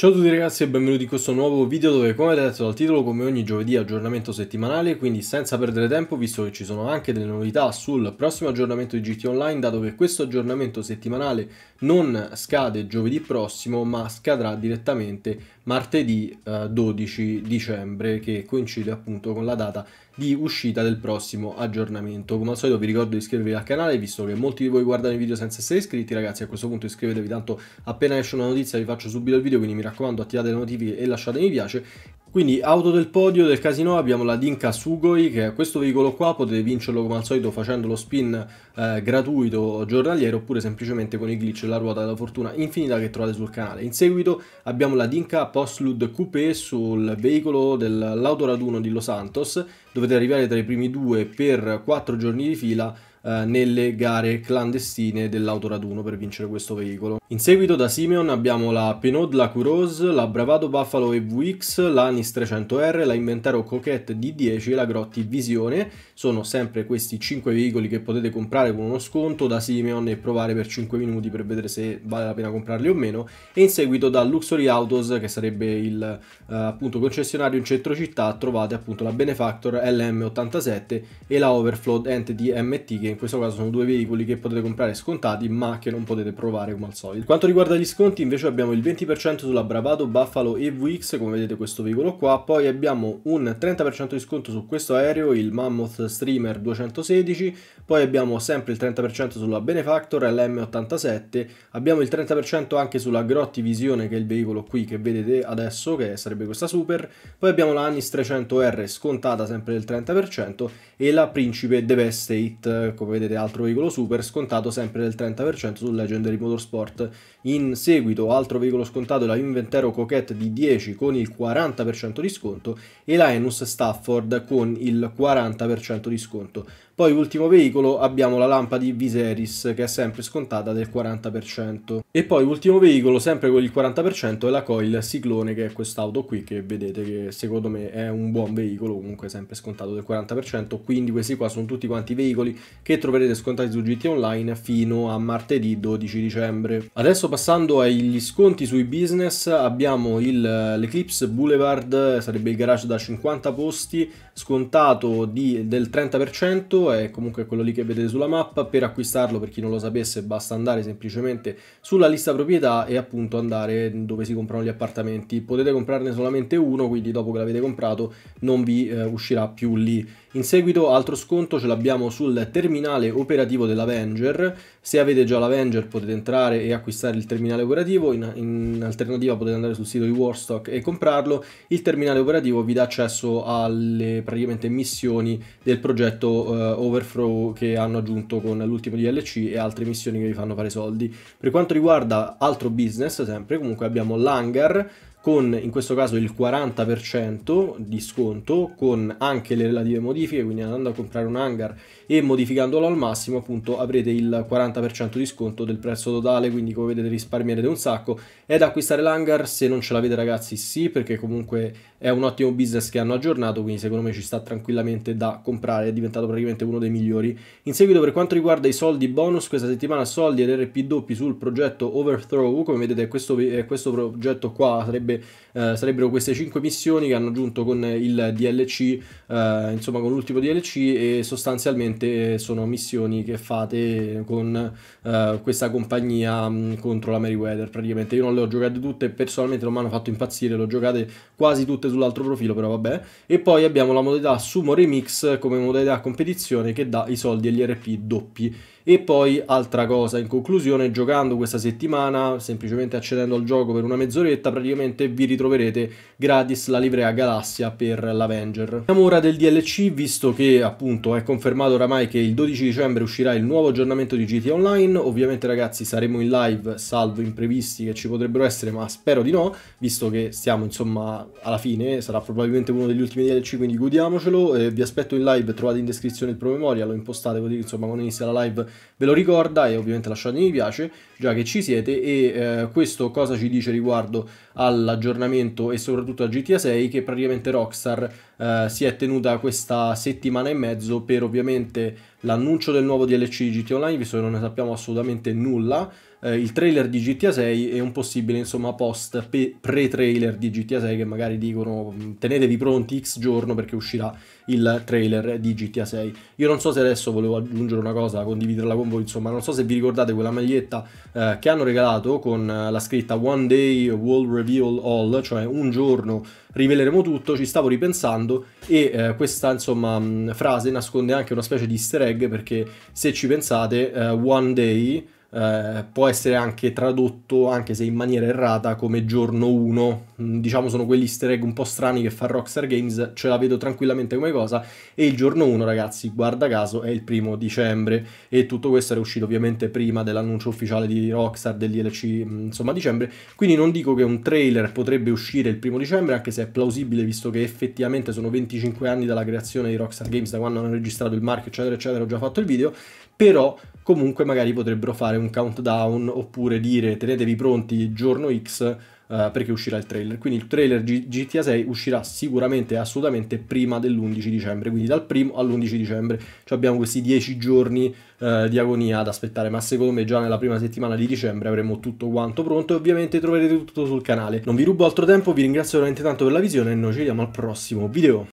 Ciao a tutti ragazzi e benvenuti in questo nuovo video dove come detto dal titolo come ogni giovedì aggiornamento settimanale quindi senza perdere tempo visto che ci sono anche delle novità sul prossimo aggiornamento di GT Online dato che questo aggiornamento settimanale non scade giovedì prossimo ma scadrà direttamente martedì eh, 12 dicembre che coincide appunto con la data di uscita del prossimo aggiornamento come al solito vi ricordo di iscrivervi al canale visto che molti di voi guardano i video senza essere iscritti ragazzi a questo punto iscrivetevi tanto appena esce una notizia vi faccio subito il video quindi mi raccomando raccomando attivate le notifiche e lasciate mi piace. Quindi auto del podio del casino abbiamo la Dinka Sugoi che è questo veicolo qua, potete vincerlo come al solito facendo lo spin eh, gratuito giornaliero oppure semplicemente con il glitch e la ruota della fortuna infinita che trovate sul canale. In seguito abbiamo la Dinka Postlude Coupé sul veicolo dell'autoraduno di Los Santos, dovete arrivare tra i primi due per 4 giorni di fila eh, nelle gare clandestine dell'autoraduno per vincere questo veicolo. In seguito da Simeon abbiamo la Penaud la Curose, la Bravado Buffalo EVX, l'Anis 300R, la Inventero Coquette D10 e la Grotti Visione. Sono sempre questi 5 veicoli che potete comprare con uno sconto da Simeon e provare per 5 minuti per vedere se vale la pena comprarli o meno. E in seguito da Luxury Autos, che sarebbe il eh, appunto concessionario in centro città, trovate appunto la Benefactor LM87 e la Overflow Entity MT che in questo caso sono due veicoli che potete comprare scontati ma che non potete provare come al solito. quanto riguarda gli sconti invece abbiamo il 20% sulla Bravado Buffalo EVX come vedete questo veicolo qua, poi abbiamo un 30% di sconto su questo aereo, il Mammoth Streamer 216, poi abbiamo sempre il 30% sulla Benefactor LM87, abbiamo il 30% anche sulla Grotti Visione che è il veicolo qui che vedete adesso che sarebbe questa super, poi abbiamo la Anis 300R scontata sempre del 30% e la Principe Devastate come ecco, vedete altro veicolo super, scontato sempre del 30% su Legendary Motorsport. In seguito altro veicolo scontato è la Inventero Coquette di 10 con il 40% di sconto e la Enus Stafford con il 40% di sconto. Poi ultimo veicolo abbiamo la lampa di Viseris che è sempre scontata del 40%. E poi ultimo veicolo sempre con il 40% è la Coil Ciclone che è quest'auto qui che vedete che secondo me è un buon veicolo comunque sempre scontato del 40%. Quindi questi qua sono tutti quanti i veicoli che troverete scontati su GT Online fino a martedì 12 dicembre. Adesso passando agli sconti sui business abbiamo l'Eclipse Boulevard, sarebbe il garage da 50 posti, scontato di, del 30%, è comunque quello lì che vedete sulla mappa, per acquistarlo per chi non lo sapesse basta andare semplicemente sulla lista proprietà e appunto andare dove si comprano gli appartamenti, potete comprarne solamente uno quindi dopo che l'avete comprato non vi eh, uscirà più lì in seguito altro sconto ce l'abbiamo sul terminale operativo dell'Avenger, se avete già l'Avenger potete entrare e acquistare il terminale operativo, in, in, alternativa potete andare sul sito di Warstock e comprarlo, il terminale operativo vi dà accesso alle praticamente missioni del progetto uh, Overthrow che hanno aggiunto con l'ultimo DLC e altre missioni che vi fanno fare soldi. Per quanto riguarda altro business sempre, comunque abbiamo l'Hangar, con in questo caso il 40% di sconto con anche le relative modifiche, quindi andando a comprare un hangar e modificandolo al massimo appunto avrete il 40% di sconto del prezzo totale, quindi come vedete risparmierete un sacco. È da acquistare l'hangar se non ce l'avete ragazzi sì perché comunque è un ottimo business che hanno aggiornato, quindi secondo me ci sta tranquillamente da comprare, è diventato praticamente uno dei migliori. In seguito per quanto riguarda i soldi bonus, questa settimana soldi ed RP doppi sul progetto Overthrow, come vedete questo, eh, questo progetto qua sarebbe sarebbe, eh, sarebbero queste 5 missioni che hanno aggiunto con il DLC, eh, insomma con l'ultimo DLC e sostanzialmente eh, sono missioni che fate con eh, questa compagnia mh, contro la Meriwether praticamente. Io non le ho giocate tutte, personalmente non mi hanno fatto impazzire, le ho giocate quasi tutte sull'altro profilo, però vabbè. E poi abbiamo la modalità Sumo Remix come modalità competizione che dà i soldi e gli RP doppi. E poi altra cosa, in conclusione, giocando questa settimana, semplicemente accedendo al gioco per una mezz'oretta, praticamente vi ritroverete gratis la livrea Galassia per l'Avenger. Parliamo ora del DLC, visto che appunto è confermato oramai che il 12 dicembre uscirà il nuovo aggiornamento di GTA Online, ovviamente ragazzi saremo in live, salvo imprevisti che ci potrebbero essere, ma spero di no, visto che stiamo insomma alla fine, sarà probabilmente uno degli ultimi DLC, quindi godiamocelo, eh, vi aspetto in live, trovate in descrizione il promemoria, lo impostate così insomma quando inizia la live ve lo ricorda e ovviamente lasciate mi piace già che ci siete e eh, questo cosa ci dice riguardo all'aggiornamento e soprattutto a GTA 6 che praticamente Rockstar eh, si è tenuta questa settimana e mezzo per ovviamente l'annuncio del nuovo DLC di GT Online, visto che non ne sappiamo assolutamente nulla, eh, il trailer di GTA 6 e un possibile insomma post pre-trailer di GTA 6 che magari dicono mm, tenetevi pronti X giorno perché uscirà il trailer di GTA 6. Io non so se adesso volevo aggiungere una cosa, condividerla con voi, insomma non so se vi ricordate quella maglietta eh, che hanno regalato con eh, la scritta One Day World Reveal All, cioè un giorno riveleremo tutto, ci stavo ripensando e eh, questa insomma frase nasconde anche una specie di easter egg perché se ci pensate eh, One Day eh, può essere anche tradotto, anche se in maniera errata, come giorno 1. Mm, diciamo sono quegli easter egg un po' strani che fa Rockstar Games, ce la vedo tranquillamente come cosa. E il giorno 1, ragazzi, guarda caso, è il primo dicembre. E tutto questo era uscito ovviamente prima dell'annuncio ufficiale di Rockstar dell'ILC, mm, insomma, dicembre. Quindi non dico che un trailer potrebbe uscire il primo dicembre, anche se è plausibile visto che effettivamente sono 25 anni dalla creazione di Rockstar Games, da quando hanno registrato il marchio, eccetera, eccetera. Ho già fatto il video, però comunque magari potrebbero fare un countdown oppure dire tenetevi pronti giorno X Uh, perché uscirà il trailer. Quindi il trailer G- GTA 6 uscirà sicuramente e assolutamente prima dell'11 dicembre, quindi dal primo all'11 dicembre. Cioè abbiamo questi 10 giorni uh, di agonia ad aspettare, ma secondo me già nella prima settimana di dicembre avremo tutto quanto pronto e ovviamente troverete tutto sul canale. Non vi rubo altro tempo, vi ringrazio veramente tanto per la visione e noi ci vediamo al prossimo video.